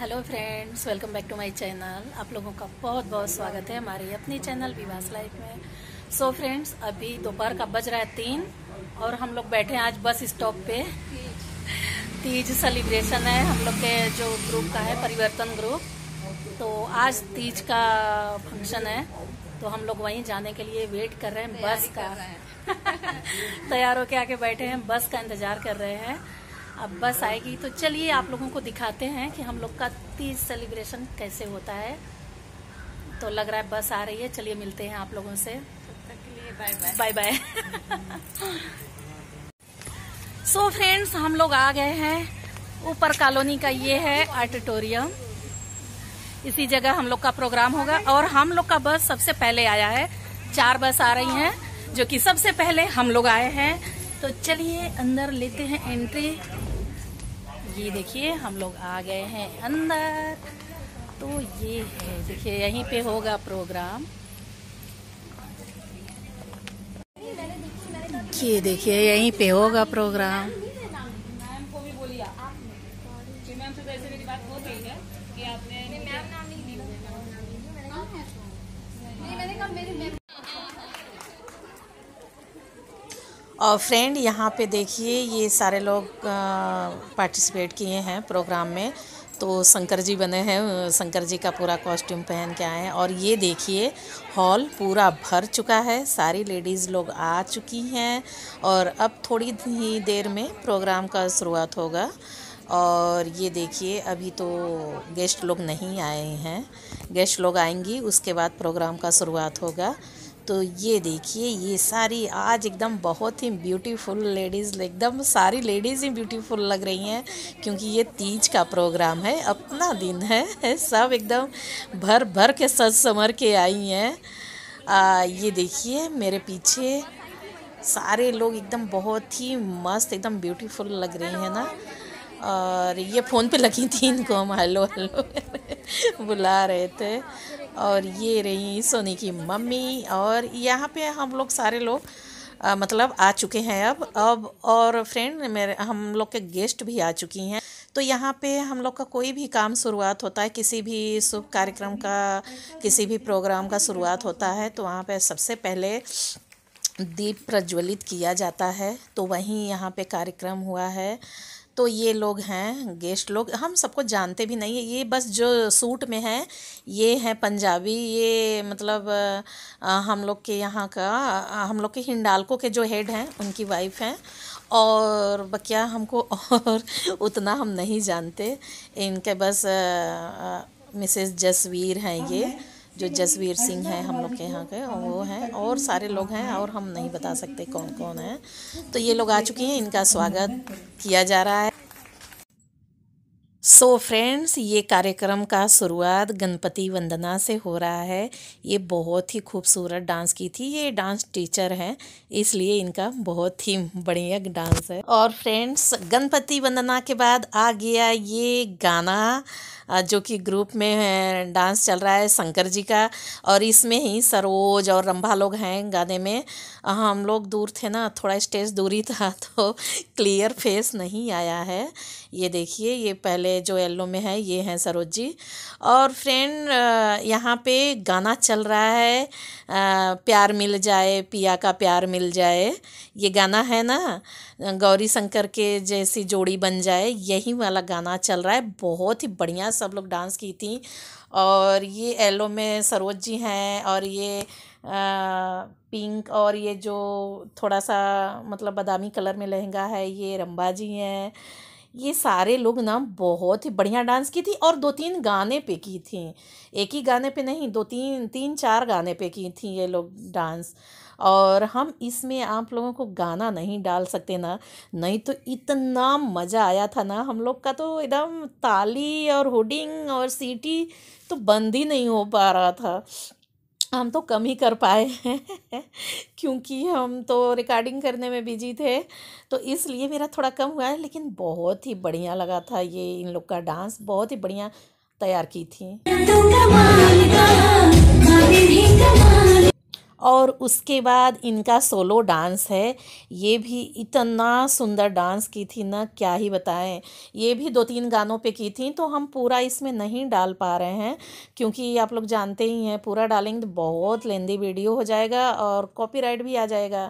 hello friends welcome back to my channel आप लोगों का बहुत बहुत स्वागत है हमारे अपनी चैनल विवास लाइफ में सो so फ्रेंड्स अभी दोपहर का बज रहा है तीन और हम लोग बैठे हैं आज बस स्टॉप पे तीज सेलिब्रेशन है हम लोग के जो ग्रुप का है परिवर्तन ग्रुप तो आज तीज का फंक्शन है तो हम लोग वहीं जाने के लिए वेट कर रहे हैं बस का तैयार होके आके बैठे हैं बस का इंतजार कर रहे हैं अब बस आएगी तो चलिए आप लोगों को दिखाते हैं कि हम लोग का तीज सेलिब्रेशन कैसे होता है तो लग रहा है बस आ रही है चलिए मिलते हैं आप लोगों से बाय बाय सो फ्रेंड्स हम लोग आ गए हैं ऊपर कॉलोनी का ये है ऑडिटोरियम इसी जगह हम लोग का प्रोग्राम होगा और हम लोग का बस सबसे पहले आया है चार बस आ रही हैं जो कि सबसे पहले हम लोग आए हैं तो चलिए अंदर लेते हैं एंट्री ये देखिए हम लोग आ गए हैं अंदर तो ये है देखिए यहीं पे होगा प्रोग्राम ये देखिए यहीं पे होगा प्रोग्राम और फ्रेंड यहाँ पे देखिए ये सारे लोग पार्टिसिपेट किए हैं प्रोग्राम में तो शंकर जी बने हैं शंकर जी का पूरा कॉस्ट्यूम पहन के आए हैं और ये देखिए हॉल पूरा भर चुका है सारी लेडीज़ लोग आ चुकी हैं और अब थोड़ी ही देर में प्रोग्राम का शुरुआत होगा और ये देखिए अभी तो गेस्ट लोग नहीं आए हैं गेस्ट लोग आएंगी उसके बाद प्रोग्राम का शुरुआत होगा तो ये देखिए ये सारी आज एकदम बहुत ही ब्यूटीफुल लेडीज़ एकदम सारी लेडीज़ ही ब्यूटीफुल लग रही हैं क्योंकि ये तीज का प्रोग्राम है अपना दिन है सब एकदम भर भर के सज समर के आई हैं ये देखिए मेरे पीछे सारे लोग एकदम बहुत ही मस्त एकदम ब्यूटीफुल लग रही हैं ना और ये फ़ोन पे लगी थी इनको हम हेलो हेलो बुला रहे थे और ये रही सोनी की मम्मी और यहाँ पे हम लोग सारे लोग आ, मतलब आ चुके हैं अब अब और फ्रेंड मेरे हम लोग के गेस्ट भी आ चुकी हैं तो यहाँ पे हम लोग का कोई भी काम शुरुआत होता है किसी भी शुभ कार्यक्रम का किसी भी प्रोग्राम का शुरुआत होता है तो वहाँ पे सबसे पहले दीप प्रज्वलित किया जाता है तो वहीं यहाँ पे कार्यक्रम हुआ है तो ये लोग हैं गेस्ट लोग हम सबको जानते भी नहीं है ये बस जो सूट में हैं ये हैं पंजाबी ये मतलब हम लोग के यहाँ का हम लोग के हिंडालको के जो हेड हैं उनकी वाइफ हैं और बकिया हमको और उतना हम नहीं जानते इनके बस मिसेस जसवीर हैं ये जो जसवीर सिंह हैं हम लोग के यहाँ के वो हैं और सारे लोग हैं और हम नहीं बता सकते कौन कौन है तो ये लोग आ चुके हैं इनका स्वागत किया जा रहा है सो so फ्रेंड्स ये कार्यक्रम का शुरुआत गणपति वंदना से हो रहा है ये बहुत ही खूबसूरत डांस की थी ये डांस टीचर हैं इसलिए इनका बहुत ही बढ़िया डांस है और फ्रेंड्स गणपति वंदना के बाद आ गया ये गाना जो कि ग्रुप में डांस चल रहा है शंकर जी का और इसमें ही सरोज और रंभा लोग हैं गाने में हम लोग दूर थे ना थोड़ा स्टेज दूरी था तो क्लियर फेस नहीं आया है ये देखिए ये पहले जो येल्लो में है ये हैं सरोज जी और फ्रेंड यहाँ पे गाना चल रहा है आ, प्यार मिल जाए पिया का प्यार मिल जाए ये गाना है ना गौरी शंकर के जैसी जोड़ी बन जाए यही वाला गाना चल रहा है बहुत ही बढ़िया सब लोग डांस की थी और ये येल्लो में सरोज जी हैं और ये आ, पिंक और ये जो थोड़ा सा मतलब बादामी कलर में लहंगा है ये रंबा जी हैं ये सारे लोग ना बहुत ही बढ़िया डांस की थी और दो तीन गाने पे की थी एक ही गाने पे नहीं दो तीन तीन चार गाने पे की थी ये लोग डांस और हम इसमें आप लोगों को गाना नहीं डाल सकते ना नहीं तो इतना मज़ा आया था ना हम लोग का तो एकदम ताली और हुडिंग और सीटी तो बंद ही नहीं हो पा रहा था हम तो कम ही कर पाए हैं क्योंकि हम तो रिकॉर्डिंग करने में बिजी थे तो इसलिए मेरा थोड़ा कम हुआ है लेकिन बहुत ही बढ़िया लगा था ये इन लोग का डांस बहुत ही बढ़िया तैयार की थी और उसके बाद इनका सोलो डांस है ये भी इतना सुंदर डांस की थी ना क्या ही बताएं ये भी दो तीन गानों पे की थी तो हम पूरा इसमें नहीं डाल पा रहे हैं क्योंकि आप लोग जानते ही हैं पूरा डालेंगे तो बहुत लेंदी वीडियो हो जाएगा और कॉपीराइट भी आ जाएगा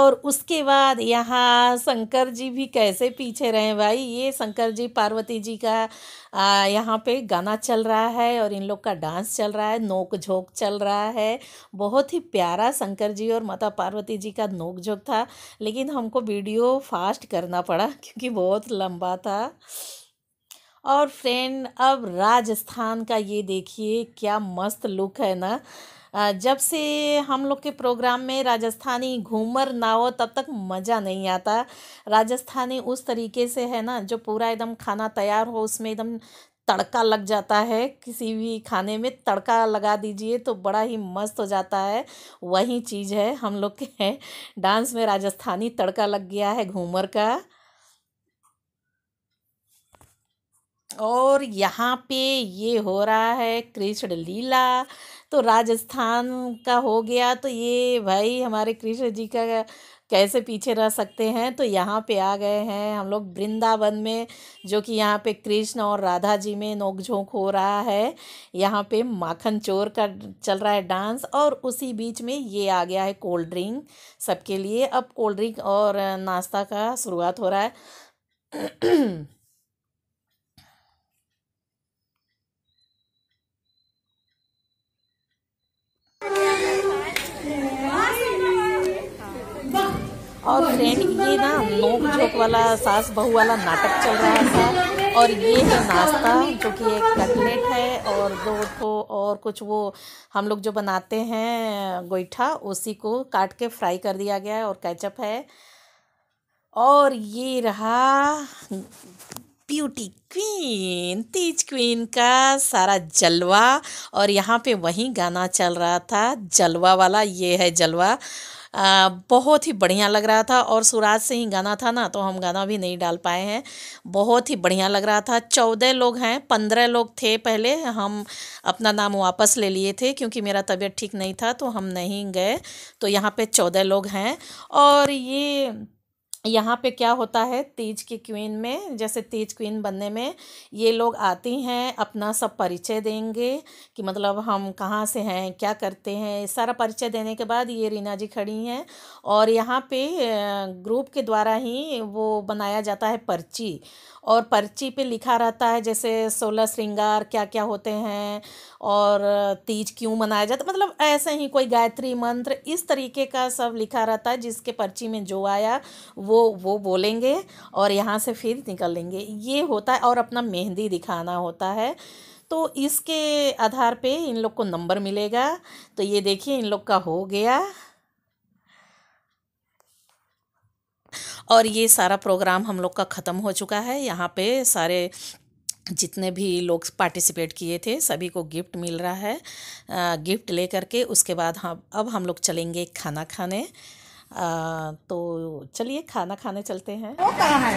और उसके बाद यहाँ शंकर जी भी कैसे पीछे रहे भाई ये शंकर जी पार्वती जी का यहाँ पे गाना चल रहा है और इन लोग का डांस चल रहा है नोक झोंक चल रहा है बहुत ही प्यारा शंकर जी और माता पार्वती जी का नोक झोंक था लेकिन हमको वीडियो फास्ट करना पड़ा क्योंकि बहुत लंबा था और फ्रेंड अब राजस्थान का ये देखिए क्या मस्त लुक है ना जब से हम लोग के प्रोग्राम में राजस्थानी घूमर ना हो तब तक मज़ा नहीं आता राजस्थानी उस तरीके से है ना जो पूरा एकदम खाना तैयार हो उसमें एकदम तड़का लग जाता है किसी भी खाने में तड़का लगा दीजिए तो बड़ा ही मस्त हो जाता है वही चीज़ है हम लोग के डांस में राजस्थानी तड़का लग गया है घूमर का और यहाँ पे ये हो रहा है कृष्ण लीला तो राजस्थान का हो गया तो ये भाई हमारे कृष्ण जी का कैसे पीछे रह सकते हैं तो यहाँ पे आ गए हैं हम लोग वृंदावन में जो कि यहाँ पे कृष्ण और राधा जी में नोकझोंक हो रहा है यहाँ पे माखन चोर का चल रहा है डांस और उसी बीच में ये आ गया है कोल्ड ड्रिंक सबके लिए अब कोल्ड ड्रिंक और नाश्ता का शुरुआत हो रहा है और फ्रेंड ये ना नोक झोंक वाला सास बहू वाला नाटक चल रहा था और ये है नाश्ता जो कि एक कटलेट है और दो तो और कुछ वो हम लोग जो बनाते हैं गोईठा उसी को काट के फ्राई कर दिया गया है और कैचअप है और ये रहा ब्यूटी क्वीन तीज क्वीन का सारा जलवा और यहाँ पे वही गाना चल रहा था जलवा वाला ये है जलवा आ, बहुत ही बढ़िया लग रहा था और सुराज से ही गाना था ना तो हम गाना भी नहीं डाल पाए हैं बहुत ही बढ़िया लग रहा था चौदह लोग हैं पंद्रह लोग थे पहले हम अपना नाम वापस ले लिए थे क्योंकि मेरा तबीयत ठीक नहीं था तो हम नहीं गए तो यहाँ पे चौदह लोग हैं और ये यहाँ पे क्या होता है तीज की क्वीन में जैसे तीज क्वीन बनने में ये लोग आती हैं अपना सब परिचय देंगे कि मतलब हम कहाँ से हैं क्या करते हैं सारा परिचय देने के बाद ये रीना जी खड़ी हैं और यहाँ पे ग्रुप के द्वारा ही वो बनाया जाता है पर्ची और पर्ची पे लिखा रहता है जैसे सोलह श्रृंगार क्या क्या होते हैं और तीज क्यों मनाया जाता मतलब ऐसे ही कोई गायत्री मंत्र इस तरीके का सब लिखा रहता है जिसके पर्ची में जो आया वो वो वो बोलेंगे और यहाँ से फिर निकल लेंगे ये होता है और अपना मेहंदी दिखाना होता है तो इसके आधार पे इन लोग को नंबर मिलेगा तो ये देखिए इन लोग का हो गया और ये सारा प्रोग्राम हम लोग का ख़त्म हो चुका है यहाँ पे सारे जितने भी लोग पार्टिसिपेट किए थे सभी को गिफ्ट मिल रहा है गिफ्ट ले करके उसके बाद हम अब हम लोग चलेंगे खाना खाने आ, तो चलिए खाना खाने चलते हैं वो कहाँ है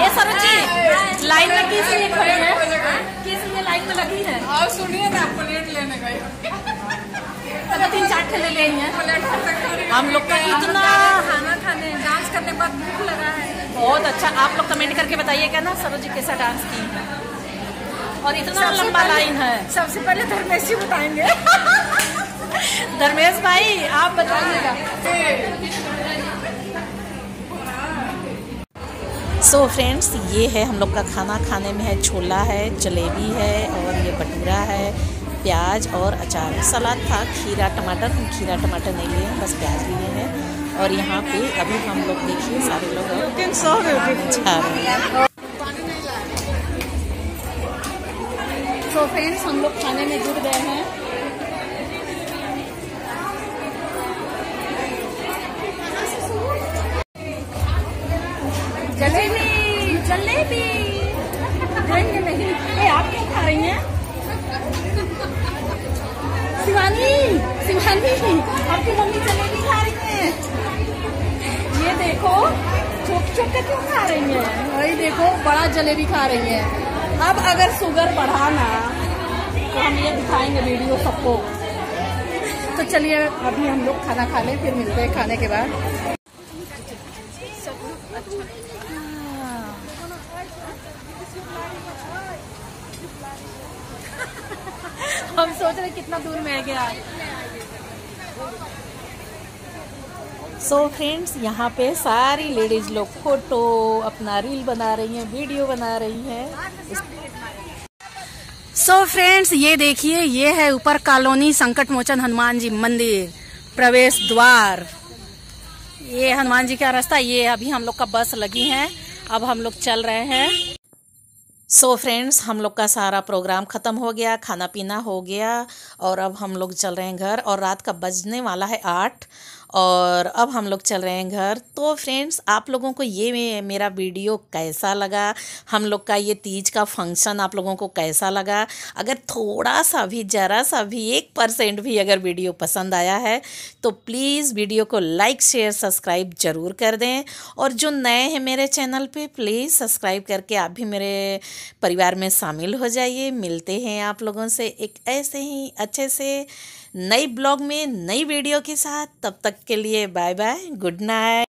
ये सरोजी लाइन में किस लिए खड़े हैं किस लिए लाइन में लगी है और सुनिए ना प्लेट लेने गए तो तीन चार ठेले ले हैं हम लोग का इतना खाना खाने डांस करने के बाद भूख लगा है बहुत अच्छा आप लोग कमेंट करके बताइएगा ना सरोजी कैसा डांस की और इतना लंबा लाइन है सबसे पहले धर्मेश तो जी बताएंगे धर्मेश भाई आप बताइएगा सो फ्रेंड्स ये है हम लोग का खाना खाने में है छोला है जलेबी है और ये भटूरा है प्याज और अचार सलाद था खीरा टमाटर हम खीरा टमाटर नहीं लिए बस प्याज लिए हैं और यहाँ पे अभी हम लोग देखिए सारे लोग सौ सो फ्रेंड्स हम लोग खाने में जुट गए हैं रही हैं शिवानी शिवानी आपकी मम्मी जलेबी खा रही है ये देखो चुप चुप के क्यों खा रही है वही देखो बड़ा जलेबी खा रही है अब अगर शुगर बढ़ाना तो हम ये दिखाएंगे वीडियो सबको तो चलिए अभी हम लोग खाना खा लें फिर मिलते हैं खाने के बाद अच्छा हम सोच रहे कितना दूर में गया सो so फ्रेंड्स यहाँ पे सारी लेडीज़ लोग फ़ोटो अपना रील बना रही हैं वीडियो बना रही हैं सो so फ्रेंड्स ये देखिए ये है ऊपर कॉलोनी संकट मोचन हनुमान जी मंदिर प्रवेश द्वार ये हनुमान जी का रास्ता ये अभी हम लोग का बस लगी है अब हम लोग चल रहे हैं सो so फ्रेंड्स हम लोग का सारा प्रोग्राम ख़त्म हो गया खाना पीना हो गया और अब हम लोग चल रहे हैं घर और रात का बजने वाला है आठ और अब हम लोग चल रहे हैं घर तो फ्रेंड्स आप लोगों को ये मेरा वीडियो कैसा लगा हम लोग का ये तीज का फंक्शन आप लोगों को कैसा लगा अगर थोड़ा सा भी ज़रा सा भी एक परसेंट भी अगर वीडियो पसंद आया है तो प्लीज़ वीडियो को लाइक शेयर सब्सक्राइब ज़रूर कर दें और जो नए हैं मेरे चैनल पर प्लीज़ सब्सक्राइब करके आप भी मेरे परिवार में शामिल हो जाइए मिलते हैं आप लोगों से एक ऐसे ही अच्छे से नई ब्लॉग में नई वीडियो के साथ तब तक के लिए बाय बाय गुड नाइट